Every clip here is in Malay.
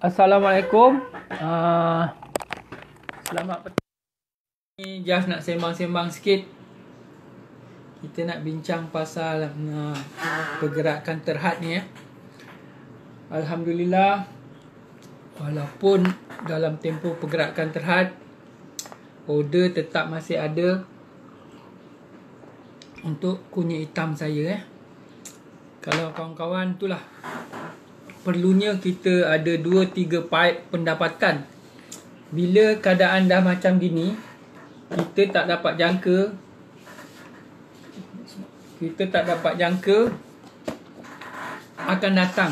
Assalamualaikum. Uh, selamat petang. Ini just nak sembang-sembang sikit. Kita nak bincang pasal uh, pergerakan terhad ni Eh. Alhamdulillah walaupun dalam tempoh pergerakan terhad order tetap masih ada untuk kunyit hitam saya eh. Kalau kawan-kawan itulah perlunya kita ada 2 3 pipe pendapatan. Bila keadaan dah macam gini, kita tak dapat jangka kita tak dapat jangka akan datang.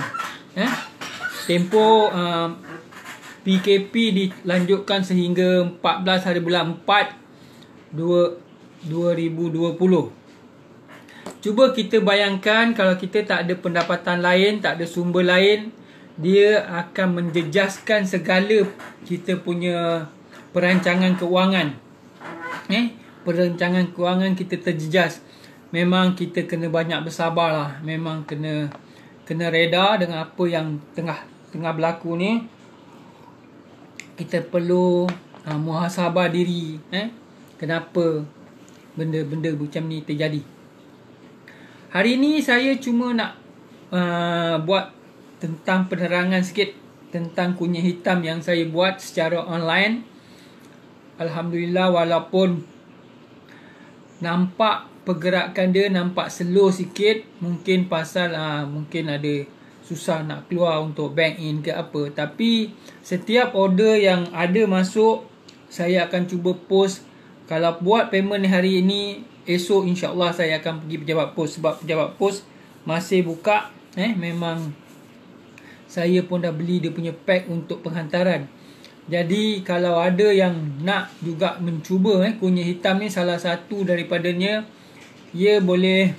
Eh? Tempo um, uh, PKP dilanjutkan sehingga 14 hari bulan 4 2 2020. Cuba kita bayangkan kalau kita tak ada pendapatan lain, tak ada sumber lain, dia akan menjejaskan segala kita punya perancangan kewangan. Eh, perancangan kewangan kita terjejas. Memang kita kena banyak bersabarlah. Memang kena kena reda dengan apa yang tengah tengah berlaku ni. Kita perlu uh, ah, muhasabah diri, eh. Kenapa benda-benda macam ni terjadi? Hari ini saya cuma nak uh, buat tentang penerangan sikit tentang kunyit hitam yang saya buat secara online. Alhamdulillah walaupun nampak pergerakan dia nampak slow sikit, mungkin pasal uh, mungkin ada susah nak keluar untuk bank in ke apa, tapi setiap order yang ada masuk saya akan cuba post kalau buat payment hari ini esok insyaAllah saya akan pergi pejabat pos sebab pejabat pos masih buka eh memang saya pun dah beli dia punya pack untuk penghantaran jadi kalau ada yang nak juga mencuba eh kunyit hitam ni salah satu daripadanya ia boleh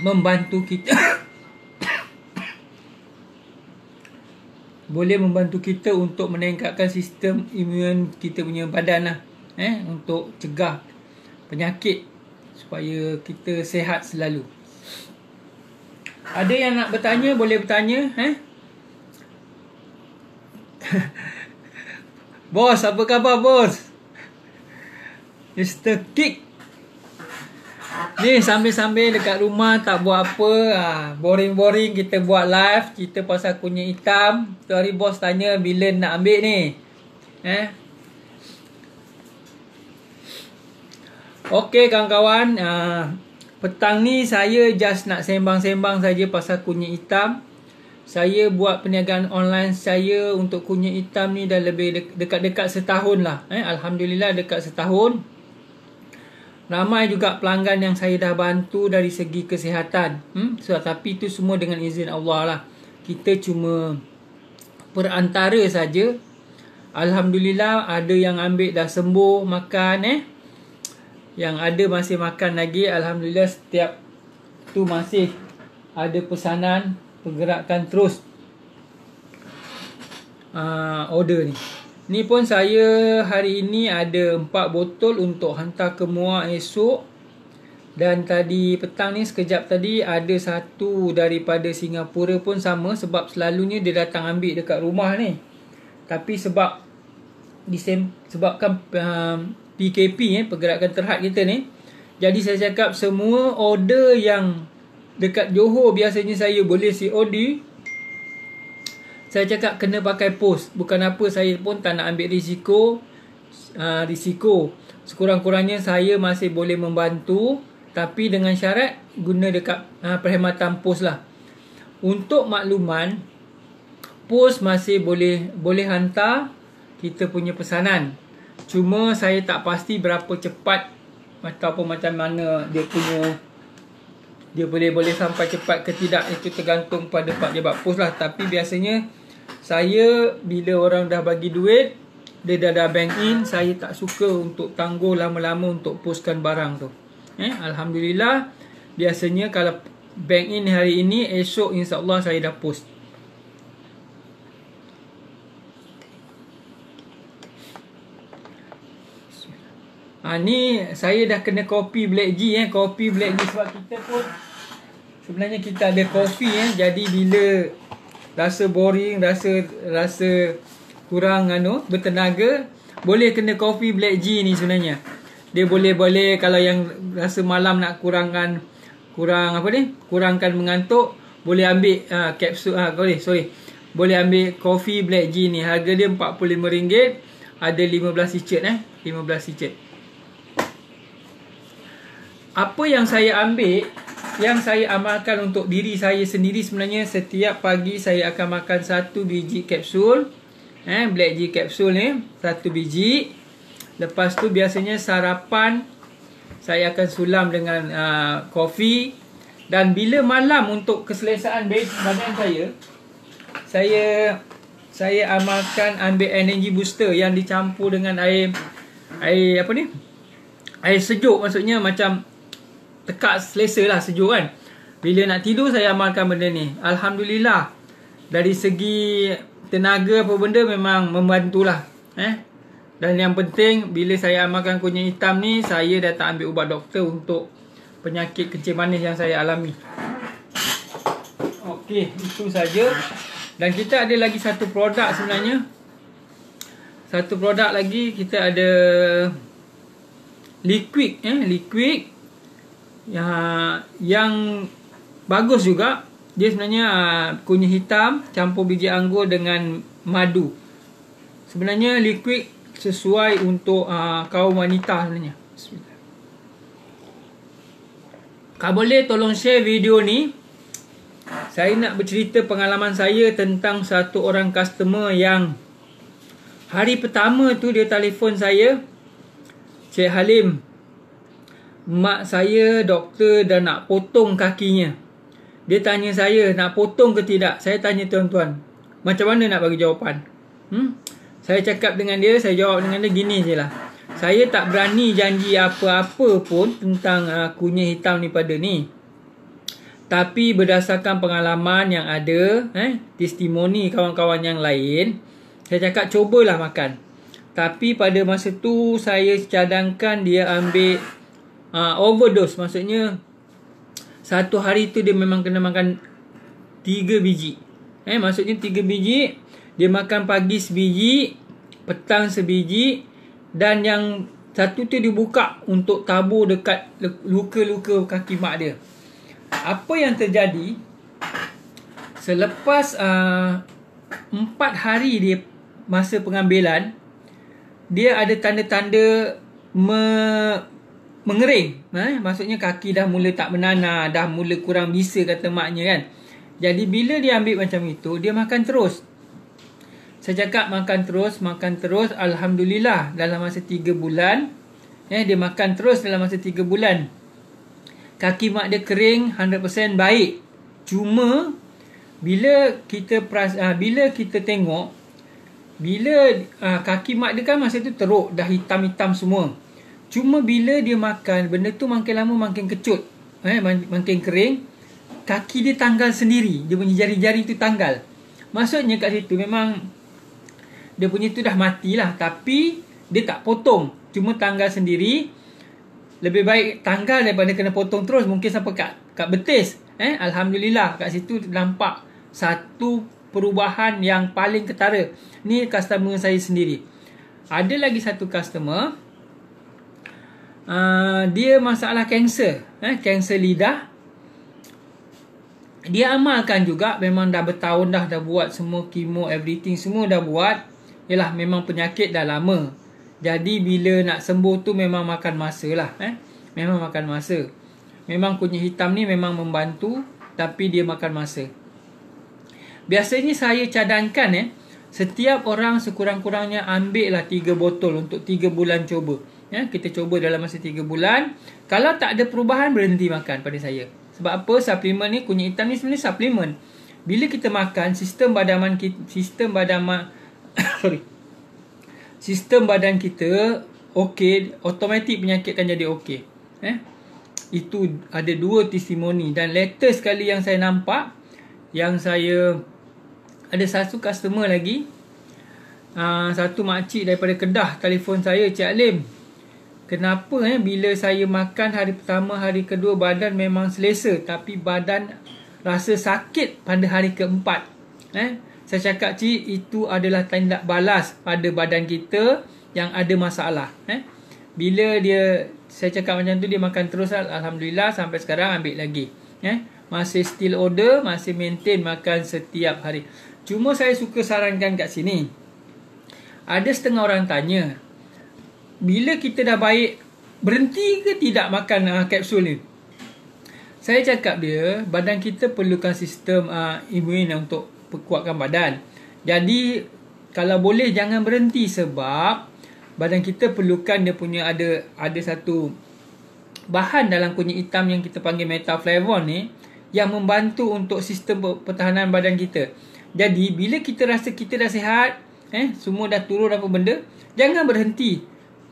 membantu kita boleh membantu kita untuk meningkatkan sistem imun kita punya badan lah eh untuk cegah penyakit supaya kita sehat selalu. Ada yang nak bertanya boleh bertanya eh. bos, apa khabar bos? Mr. Kick. Ni sambil-sambil dekat rumah tak buat apa, ha, boring-boring kita buat live, kita pasal kunyit hitam. Tu hari bos tanya bila nak ambil ni. Eh, Okey kawan-kawan, uh, petang ni saya just nak sembang-sembang saja pasal kunyit hitam. Saya buat perniagaan online saya untuk kunyit hitam ni dah lebih dekat-dekat setahun lah. Eh, Alhamdulillah dekat setahun. Ramai juga pelanggan yang saya dah bantu dari segi kesihatan. Hmm? So, tapi itu semua dengan izin Allah lah. Kita cuma perantara saja. Alhamdulillah ada yang ambil dah sembuh makan eh yang ada masih makan lagi alhamdulillah setiap tu masih ada pesanan pergerakan terus uh, order ni ni pun saya hari ini ada 4 botol untuk hantar ke muak esok dan tadi petang ni sekejap tadi ada satu daripada Singapura pun sama sebab selalunya dia datang ambil dekat rumah ni tapi sebab disem, sebabkan uh, PKP eh, pergerakan terhad kita ni. Jadi saya cakap semua order yang dekat Johor biasanya saya boleh COD. Saya cakap kena pakai post. Bukan apa saya pun tak nak ambil risiko. Uh, risiko. Sekurang-kurangnya saya masih boleh membantu. Tapi dengan syarat guna dekat uh, perkhidmatan post lah. Untuk makluman, post masih boleh boleh hantar kita punya pesanan. Cuma saya tak pasti berapa cepat ataupun macam mana dia punya dia boleh boleh sampai cepat ke tidak itu tergantung pada pak jabat pos lah tapi biasanya saya bila orang dah bagi duit dia dah dah bank in saya tak suka untuk tangguh lama-lama untuk poskan barang tu eh alhamdulillah biasanya kalau bank in hari ini esok insyaallah saya dah post Ha, ni saya dah kena kopi Black G eh. Kopi Black G sebab kita pun sebenarnya kita ada kopi eh. Jadi bila rasa boring, rasa rasa kurang ano, bertenaga, boleh kena kopi Black G ni sebenarnya. Dia boleh-boleh kalau yang rasa malam nak kurangkan kurang apa ni? Kurangkan mengantuk, boleh ambil uh, ha, kapsul ha, ah boleh sorry. Boleh ambil kopi Black G ni. Harga dia RM45 ada 15 cicit eh. 15 cicit apa yang saya ambil yang saya amalkan untuk diri saya sendiri sebenarnya setiap pagi saya akan makan satu biji kapsul eh black tea kapsul ni satu biji lepas tu biasanya sarapan saya akan sulam dengan uh, kopi dan bila malam untuk keselesaan badan saya saya saya amalkan ambil energy booster yang dicampur dengan air air apa ni air sejuk maksudnya macam tekak selesa lah sejuk kan bila nak tidur saya amalkan benda ni Alhamdulillah dari segi tenaga apa benda memang membantulah eh dan yang penting bila saya amalkan kunyit hitam ni saya dah tak ambil ubat doktor untuk penyakit kencing manis yang saya alami Okey, itu saja dan kita ada lagi satu produk sebenarnya satu produk lagi kita ada liquid eh liquid Ya, yang bagus juga dia sebenarnya uh, kunyit hitam campur biji anggur dengan madu. Sebenarnya liquid sesuai untuk uh, kaum wanita sebenarnya. Kalau boleh tolong share video ni. Saya nak bercerita pengalaman saya tentang satu orang customer yang hari pertama tu dia telefon saya. Cik Halim, mak saya doktor dan nak potong kakinya. Dia tanya saya nak potong ke tidak. Saya tanya tuan-tuan. Macam mana nak bagi jawapan? Hmm? Saya cakap dengan dia, saya jawab dengan dia gini je lah. Saya tak berani janji apa-apa pun tentang uh, kunyit hitam ni pada ni. Tapi berdasarkan pengalaman yang ada, eh, testimoni kawan-kawan yang lain, saya cakap cubalah makan. Tapi pada masa tu saya cadangkan dia ambil uh, overdose maksudnya satu hari tu dia memang kena makan tiga biji. Eh maksudnya tiga biji dia makan pagi sebiji, petang sebiji dan yang satu tu dibuka untuk tabur dekat luka-luka kaki mak dia. Apa yang terjadi selepas uh, 4 hari dia masa pengambilan dia ada tanda-tanda me, mengering. Eh? Maksudnya kaki dah mula tak menanah, dah mula kurang bisa kata maknya kan. Jadi bila dia ambil macam itu, dia makan terus. Saya cakap makan terus, makan terus. Alhamdulillah dalam masa 3 bulan. Eh, dia makan terus dalam masa 3 bulan. Kaki mak dia kering 100% baik. Cuma bila kita peras, ha, bila kita tengok bila ha, kaki mak dia kan masa tu teruk dah hitam-hitam semua. Cuma bila dia makan, benda tu makin lama makin kecut. Eh, makin kering. Kaki dia tanggal sendiri. Dia punya jari-jari tu tanggal. Maksudnya kat situ memang dia punya tu dah matilah. Tapi dia tak potong. Cuma tanggal sendiri. Lebih baik tanggal daripada kena potong terus. Mungkin sampai kat, kat betis. Eh, Alhamdulillah kat situ nampak satu perubahan yang paling ketara. Ni customer saya sendiri. Ada lagi satu customer uh, dia masalah kanser eh kanser lidah dia amalkan juga memang dah bertahun dah dah buat semua chemo everything semua dah buat ialah memang penyakit dah lama jadi bila nak sembuh tu memang makan masa lah eh memang makan masa memang kunyit hitam ni memang membantu tapi dia makan masa biasanya saya cadangkan eh Setiap orang sekurang-kurangnya ambillah 3 botol untuk 3 bulan cuba. Ya, kita cuba dalam masa tiga bulan. Kalau tak ada perubahan, berhenti makan pada saya. Sebab apa? Suplemen ni, kunyit hitam ni sebenarnya suplemen. Bila kita makan, sistem badan kita, sistem badan sorry. Sistem badan kita okey, automatik penyakit akan jadi okey. Eh? Itu ada dua testimoni dan letter sekali yang saya nampak yang saya ada satu customer lagi. Uh, satu makcik daripada Kedah telefon saya Cik Alim Kenapa eh bila saya makan hari pertama hari kedua badan memang selesa tapi badan rasa sakit pada hari keempat. Eh saya cakap cik itu adalah tanda balas pada badan kita yang ada masalah eh. Bila dia saya cakap macam tu dia makan terus alhamdulillah sampai sekarang ambil lagi eh. Masih still order masih maintain makan setiap hari. Cuma saya suka sarankan kat sini. Ada setengah orang tanya bila kita dah baik berhenti ke tidak makan uh, kapsul ni saya cakap dia badan kita perlukan sistem uh, ah, imun untuk perkuatkan badan jadi kalau boleh jangan berhenti sebab badan kita perlukan dia punya ada ada satu bahan dalam kunyit hitam yang kita panggil metaflavon ni yang membantu untuk sistem pertahanan badan kita. Jadi bila kita rasa kita dah sihat, eh semua dah turun apa benda, jangan berhenti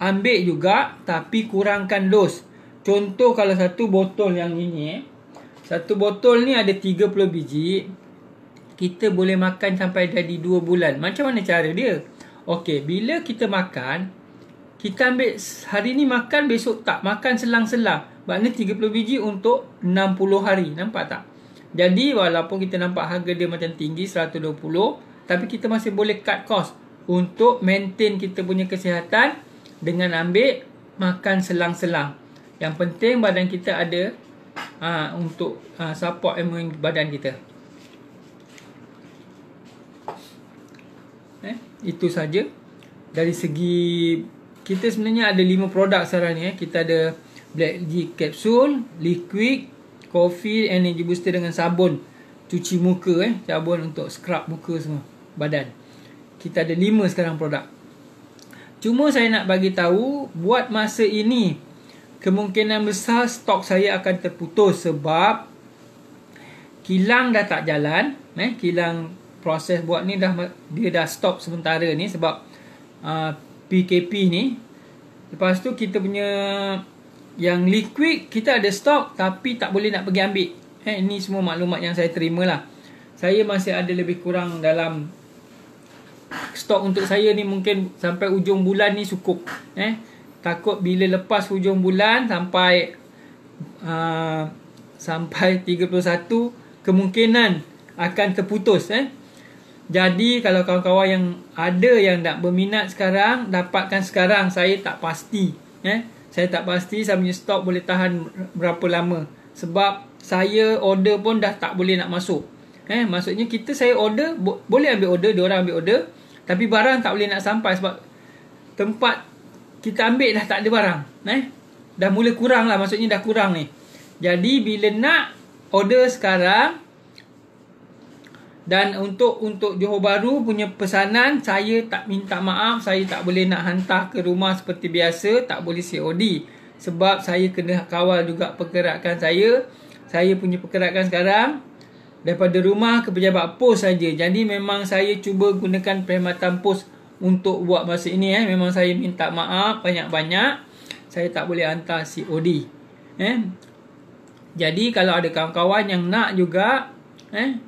ambil juga tapi kurangkan dos. Contoh kalau satu botol yang ini Satu botol ni ada 30 biji. Kita boleh makan sampai jadi 2 bulan. Macam mana cara dia? Okey, bila kita makan, kita ambil hari ni makan besok tak makan selang-selang. Maknanya 30 biji untuk 60 hari. Nampak tak? Jadi walaupun kita nampak harga dia macam tinggi 120, tapi kita masih boleh cut cost untuk maintain kita punya kesihatan dengan ambil makan selang-selang. Yang penting badan kita ada ha, untuk ha, support immune badan kita. Eh, itu saja dari segi kita sebenarnya ada lima produk sekarang ni eh. Kita ada Black G Capsule, Liquid, Coffee, Energy Booster dengan sabun. Cuci muka eh. Sabun untuk scrub muka semua badan. Kita ada lima sekarang produk. Cuma saya nak bagi tahu buat masa ini kemungkinan besar stok saya akan terputus sebab kilang dah tak jalan eh kilang proses buat ni dah dia dah stop sementara ni sebab uh, ah, PKP ni lepas tu kita punya yang liquid kita ada stok tapi tak boleh nak pergi ambil eh ini semua maklumat yang saya terima lah saya masih ada lebih kurang dalam stok untuk saya ni mungkin sampai ujung bulan ni cukup eh takut bila lepas hujung bulan sampai uh, sampai 31 kemungkinan akan terputus eh jadi kalau kawan-kawan yang ada yang nak berminat sekarang dapatkan sekarang saya tak pasti eh saya tak pasti saya punya stok boleh tahan berapa lama sebab saya order pun dah tak boleh nak masuk eh maksudnya kita saya order bo- boleh ambil order dia orang ambil order tapi barang tak boleh nak sampai sebab tempat kita ambil dah tak ada barang. Eh? Dah mula kurang lah. Maksudnya dah kurang ni. Jadi bila nak order sekarang dan untuk untuk Johor Baru punya pesanan saya tak minta maaf saya tak boleh nak hantar ke rumah seperti biasa tak boleh COD sebab saya kena kawal juga pergerakan saya saya punya pergerakan sekarang daripada rumah ke pejabat pos saja. Jadi memang saya cuba gunakan perkhidmatan pos untuk buat masa ini eh. Memang saya minta maaf banyak-banyak. Saya tak boleh hantar COD. Eh. Jadi kalau ada kawan-kawan yang nak juga eh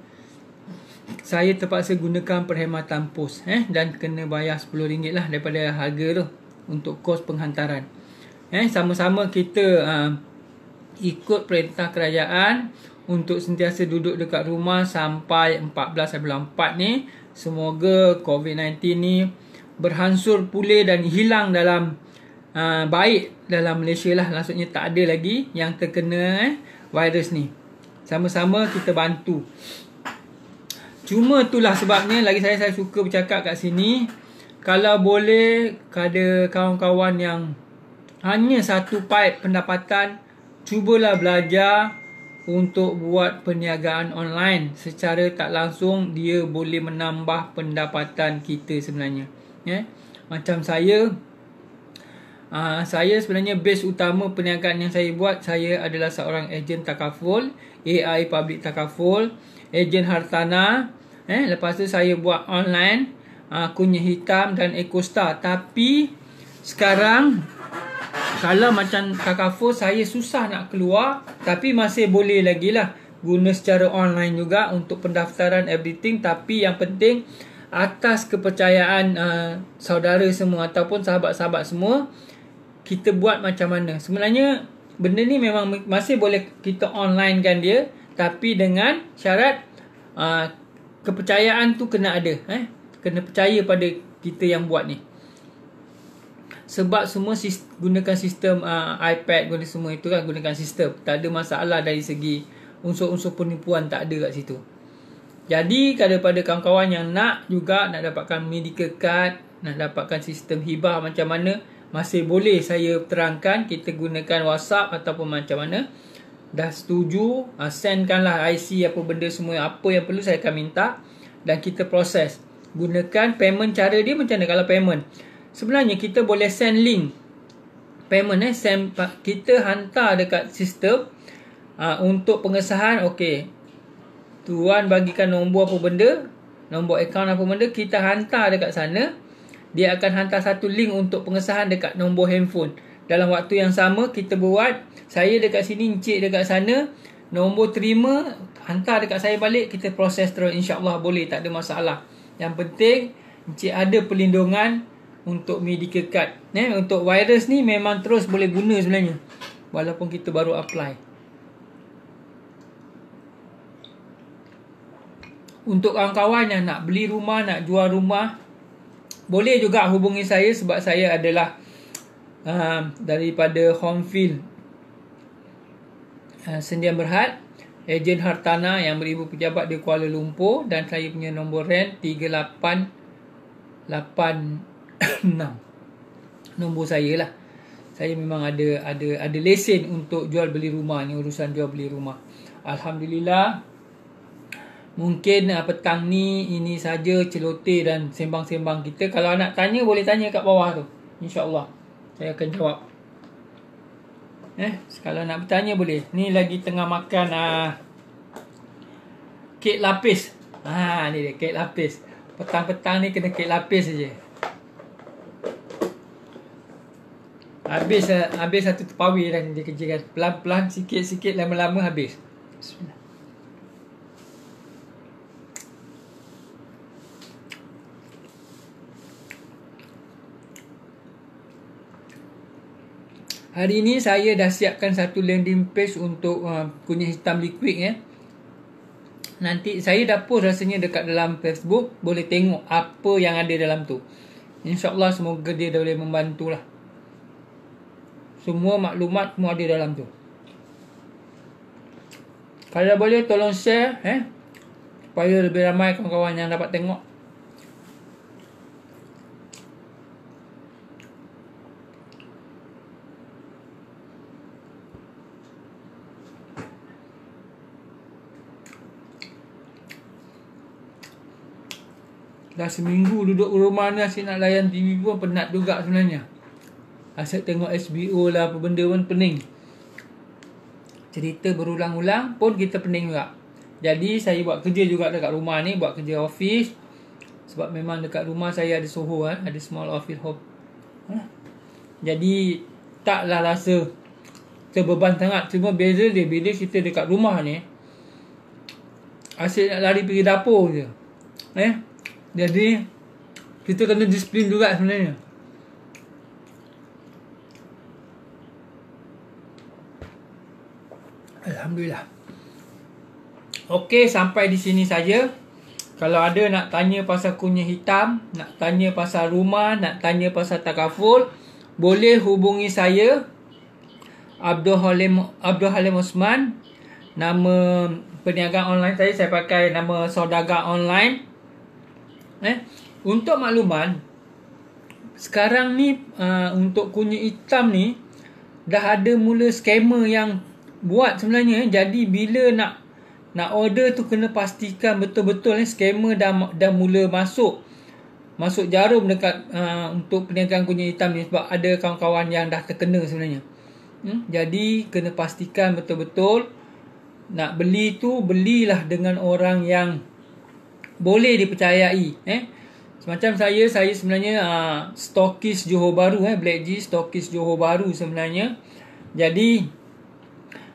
saya terpaksa gunakan perkhidmatan pos eh dan kena bayar RM10 lah daripada harga tu untuk kos penghantaran. Eh sama-sama kita uh, ikut perintah kerajaan untuk sentiasa duduk dekat rumah sampai 14 hari bulan 4 ni. Semoga COVID-19 ni berhansur pulih dan hilang dalam uh, baik dalam Malaysia lah. Maksudnya tak ada lagi yang terkena eh, virus ni. Sama-sama kita bantu. Cuma itulah sebabnya lagi saya saya suka bercakap kat sini. Kalau boleh ada kawan-kawan yang hanya satu pipe pendapatan, cubalah belajar untuk buat perniagaan online secara tak langsung dia boleh menambah pendapatan kita sebenarnya ya yeah. macam saya uh, saya sebenarnya base utama perniagaan yang saya buat saya adalah seorang ejen takaful AI public takaful ejen Hartana. eh lepas tu saya buat online uh, kunyah hitam dan ekosta tapi sekarang kalau macam Kakafo saya susah nak keluar tapi masih boleh lagi lah guna secara online juga untuk pendaftaran everything tapi yang penting atas kepercayaan uh, saudara semua ataupun sahabat-sahabat semua kita buat macam mana sebenarnya benda ni memang masih boleh kita online kan dia tapi dengan syarat uh, kepercayaan tu kena ada eh kena percaya pada kita yang buat ni sebab semua sist- gunakan sistem uh, iPad guna semua itu kan gunakan sistem tak ada masalah dari segi unsur-unsur penipuan tak ada kat situ jadi daripada kawan-kawan yang nak juga nak dapatkan medical card nak dapatkan sistem hibah macam mana masih boleh saya terangkan kita gunakan WhatsApp ataupun macam mana dah setuju uh, sendkanlah IC apa benda semua apa yang perlu saya akan minta dan kita proses gunakan payment cara dia macam mana kalau payment sebenarnya kita boleh send link payment eh send kita hantar dekat sistem uh, untuk pengesahan okey tuan bagikan nombor apa benda nombor akaun apa benda kita hantar dekat sana dia akan hantar satu link untuk pengesahan dekat nombor handphone dalam waktu yang sama kita buat saya dekat sini encik dekat sana nombor terima hantar dekat saya balik kita proses terus insyaallah boleh tak ada masalah yang penting encik ada perlindungan untuk medical card eh, Untuk virus ni memang terus boleh guna sebenarnya Walaupun kita baru apply Untuk kawan-kawan yang nak beli rumah, nak jual rumah Boleh juga hubungi saya sebab saya adalah uh, Daripada Homefield uh, Sendian Berhad Ejen Hartana yang beribu pejabat di Kuala Lumpur Dan saya punya nombor rent 38 8 Enam, Nombor saya lah. Saya memang ada ada ada lesen untuk jual beli rumah ni urusan jual beli rumah. Alhamdulillah. Mungkin uh, petang ni ini saja celoteh dan sembang-sembang kita. Kalau nak tanya boleh tanya kat bawah tu. Insya-Allah. Saya akan jawab. Eh, kalau nak bertanya boleh. Ni lagi tengah makan uh, kek lapis. Ah, ni dia kek lapis. Petang-petang ni kena kek lapis saja. Habis eh, habis satu terpawi dan lah dia kerjakan pelan-pelan sikit-sikit lama-lama habis. Hari ini saya dah siapkan satu landing page untuk uh, kunyit hitam liquid ya. Nanti saya dah post rasanya dekat dalam Facebook, boleh tengok apa yang ada dalam tu. Insya-Allah semoga dia boleh membantulah. Semua maklumat semua ada dalam tu. Kalau boleh tolong share eh supaya lebih ramai kawan-kawan yang dapat tengok. Dah seminggu duduk rumah ni asyik nak layan TV pun penat juga sebenarnya. Asyik tengok SBO lah apa benda pun pening. Cerita berulang-ulang pun kita pening juga. Jadi saya buat kerja juga dekat rumah ni. Buat kerja office. Sebab memang dekat rumah saya ada soho kan. Ada small office home. Jadi taklah rasa terbeban sangat. Cuma beza dia. Bila kita dekat rumah ni. Asyik nak lari pergi dapur je. Eh? Jadi kita kena disiplin juga sebenarnya. Alhamdulillah. Okey, sampai di sini saja. Kalau ada nak tanya pasal kunyah hitam, nak tanya pasal rumah, nak tanya pasal takaful, boleh hubungi saya Abdul Halim Abdul Halim Osman. Nama peniaga online saya saya pakai nama Saudaga Online. Eh, untuk makluman sekarang ni uh, untuk kunyah hitam ni dah ada mula skema yang buat sebenarnya eh, jadi bila nak nak order tu kena pastikan betul-betul ni eh, scammer dah dah mula masuk masuk jarum dekat uh, untuk peniagaan kunyit hitam ni sebab ada kawan-kawan yang dah terkena sebenarnya. Hmm? Jadi kena pastikan betul-betul nak beli tu belilah dengan orang yang boleh dipercayai eh. Semacam saya saya sebenarnya uh, stokis Johor baru eh Black G stokis Johor baru sebenarnya. Jadi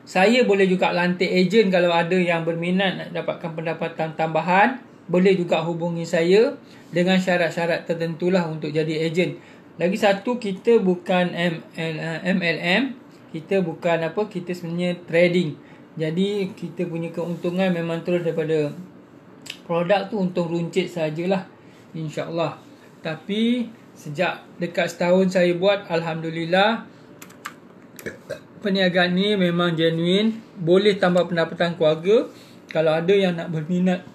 saya boleh juga lantik ejen kalau ada yang berminat nak dapatkan pendapatan tambahan. Boleh juga hubungi saya dengan syarat-syarat tertentulah untuk jadi ejen. Lagi satu, kita bukan MLM. Eh, kita bukan apa, kita sebenarnya trading. Jadi, kita punya keuntungan memang terus daripada produk tu untung runcit sajalah. InsyaAllah. Tapi, sejak dekat setahun saya buat, Alhamdulillah perniagaan ni memang genuine boleh tambah pendapatan keluarga kalau ada yang nak berminat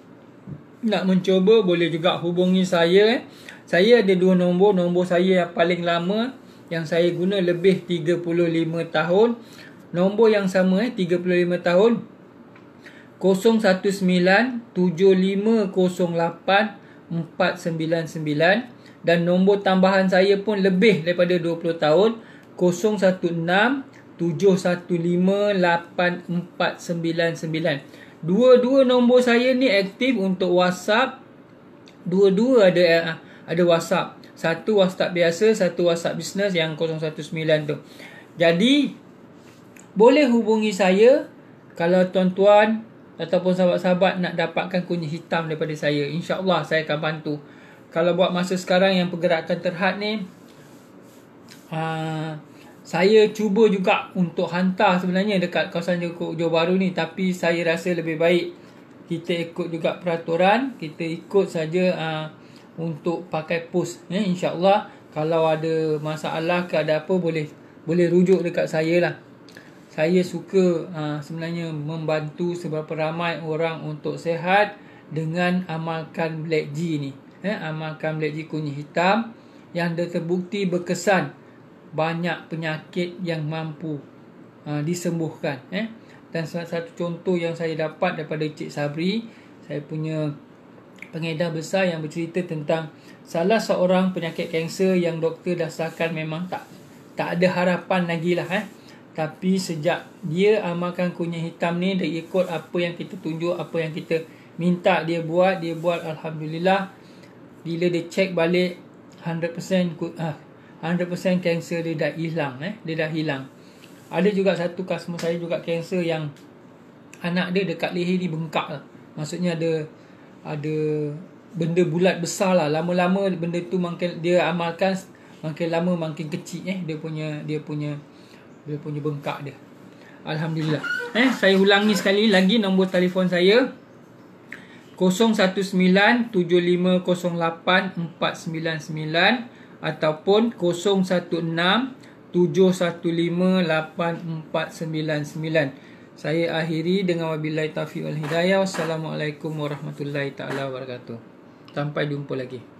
nak mencuba boleh juga hubungi saya eh. saya ada dua nombor nombor saya yang paling lama yang saya guna lebih 35 tahun nombor yang sama eh 35 tahun 019-7508-499 dan nombor tambahan saya pun lebih daripada 20 tahun 016 0377158499. Dua-dua nombor saya ni aktif untuk WhatsApp. Dua-dua ada eh, ada WhatsApp. Satu WhatsApp biasa, satu WhatsApp bisnes yang 019 tu. Jadi boleh hubungi saya kalau tuan-tuan ataupun sahabat-sahabat nak dapatkan kunyit hitam daripada saya. InsyaAllah saya akan bantu. Kalau buat masa sekarang yang pergerakan terhad ni, uh, saya cuba juga untuk hantar sebenarnya dekat kawasan Johor Baru ni tapi saya rasa lebih baik kita ikut juga peraturan kita ikut saja uh, untuk pakai pos eh, insyaallah kalau ada masalah ke ada apa boleh boleh rujuk dekat saya lah saya suka uh, sebenarnya membantu seberapa ramai orang untuk sehat dengan amalkan black G ni eh, amalkan black G kunyit hitam yang dah terbukti berkesan banyak penyakit yang mampu uh, disembuhkan eh dan salah satu contoh yang saya dapat daripada Cik Sabri saya punya pengedar besar yang bercerita tentang salah seorang penyakit kanser yang doktor dasarkan memang tak tak ada harapan lagi lah eh tapi sejak dia amalkan kunyit hitam ni dia ikut apa yang kita tunjuk apa yang kita minta dia buat dia buat alhamdulillah bila dia check balik 100% ah 100% kanser dia dah hilang eh dia dah hilang ada juga satu customer saya juga kanser yang anak dia dekat leher ni bengkak lah. maksudnya ada ada benda bulat besar lah lama-lama benda tu makin dia amalkan makin lama makin kecil eh dia punya dia punya dia punya bengkak dia alhamdulillah eh saya ulangi sekali lagi nombor telefon saya 019 7508 499 ataupun 0167158499. Saya akhiri dengan wabillahi taufiq wal hidayah. Wassalamualaikum warahmatullahi taala wabarakatuh. Sampai jumpa lagi.